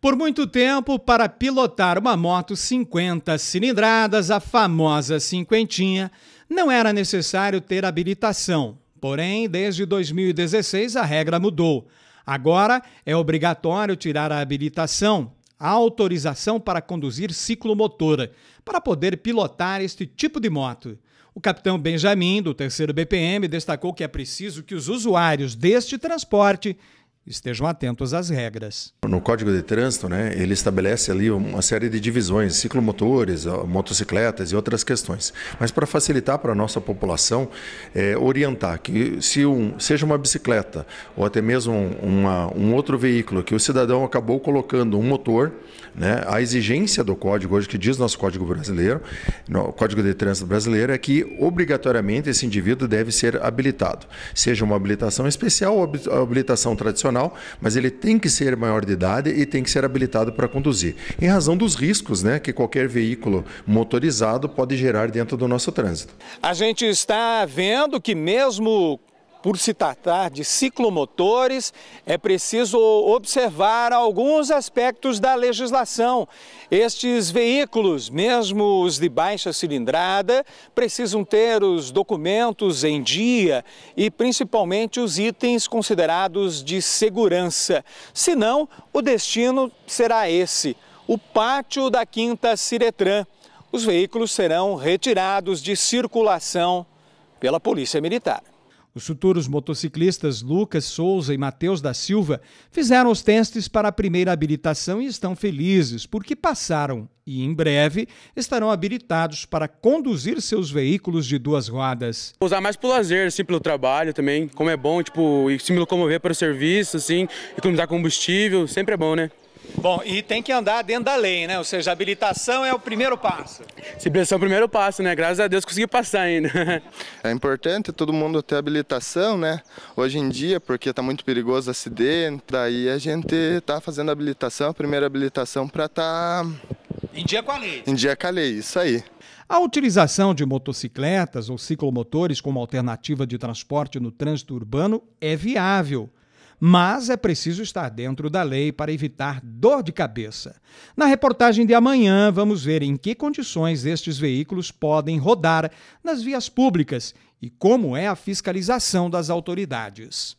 Por muito tempo, para pilotar uma moto 50 cilindradas, a famosa cinquentinha, não era necessário ter habilitação. Porém, desde 2016 a regra mudou. Agora é obrigatório tirar a habilitação, a autorização para conduzir ciclomotora, para poder pilotar este tipo de moto. O capitão Benjamin, do 3 BPM, destacou que é preciso que os usuários deste transporte estejam atentos às regras. No Código de Trânsito, né, ele estabelece ali uma série de divisões, ciclomotores, motocicletas e outras questões. Mas para facilitar para a nossa população, é, orientar que se um, seja uma bicicleta ou até mesmo uma, um outro veículo que o cidadão acabou colocando um motor, né, a exigência do código hoje que diz nosso Código brasileiro, no Código de Trânsito brasileiro, é que obrigatoriamente esse indivíduo deve ser habilitado, seja uma habilitação especial ou habilitação tradicional profissional, mas ele tem que ser maior de idade e tem que ser habilitado para conduzir, em razão dos riscos né, que qualquer veículo motorizado pode gerar dentro do nosso trânsito. A gente está vendo que, mesmo por se tratar de ciclomotores, é preciso observar alguns aspectos da legislação. Estes veículos, mesmo os de baixa cilindrada, precisam ter os documentos em dia e principalmente os itens considerados de segurança. Senão, o destino será esse: o pátio da Quinta Ciretran. Os veículos serão retirados de circulação pela Polícia Militar. Os futuros motociclistas Lucas Souza e Matheus da Silva fizeram os testes para a primeira habilitação e estão felizes porque passaram e em breve estarão habilitados para conduzir seus veículos de duas rodas. Vou usar mais pelo lazer, assim, pelo trabalho também, como é bom, tipo, se me locomover para o serviço, assim, economizar combustível, sempre é bom, né? Bom, e tem que andar dentro da lei, né? Ou seja, a habilitação é o primeiro passo. Habilitação é o primeiro passo, né? Graças a Deus consegui passar ainda. é importante todo mundo ter habilitação, né? Hoje em dia, porque está muito perigoso acidente, daí a gente está fazendo habilitação, a primeira habilitação para estar... Tá... Em dia com a lei. Em dia com a lei, isso aí. A utilização de motocicletas ou ciclomotores como alternativa de transporte no trânsito urbano é viável mas é preciso estar dentro da lei para evitar dor de cabeça. Na reportagem de amanhã, vamos ver em que condições estes veículos podem rodar nas vias públicas e como é a fiscalização das autoridades.